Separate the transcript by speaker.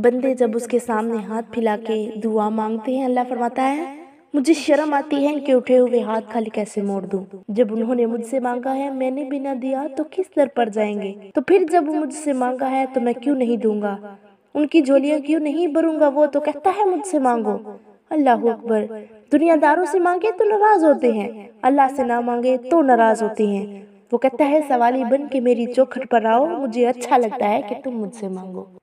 Speaker 1: बंदे जब उसके सामने हाथ फैला के दुआ मांगते हैं अल्लाह फरमाता है मुझे शर्म आती है इनके उठे हुए हाथ खाली कैसे मोड़ दूं जब उन्होंने मुझसे मांगा है मैंने भी ना दिया तो, तो किस दर पर जाएंगे तो फिर तो जब मुझसे मांगा है तो, तो मैं क्यों नहीं दूंगा उनकी झोलियाँ क्यों नहीं भरूंगा वो तो कहता है मुझसे मांगो अल्लाह अकबर दुनियादारों से मांगे तो नाराज होते हैं अल्लाह से ना मांगे तो नाराज होते हैं वो कहता है सवाली बन के मेरी चौखट पर आओ मुझे अच्छा लगता है कि तुम मुझसे मांगो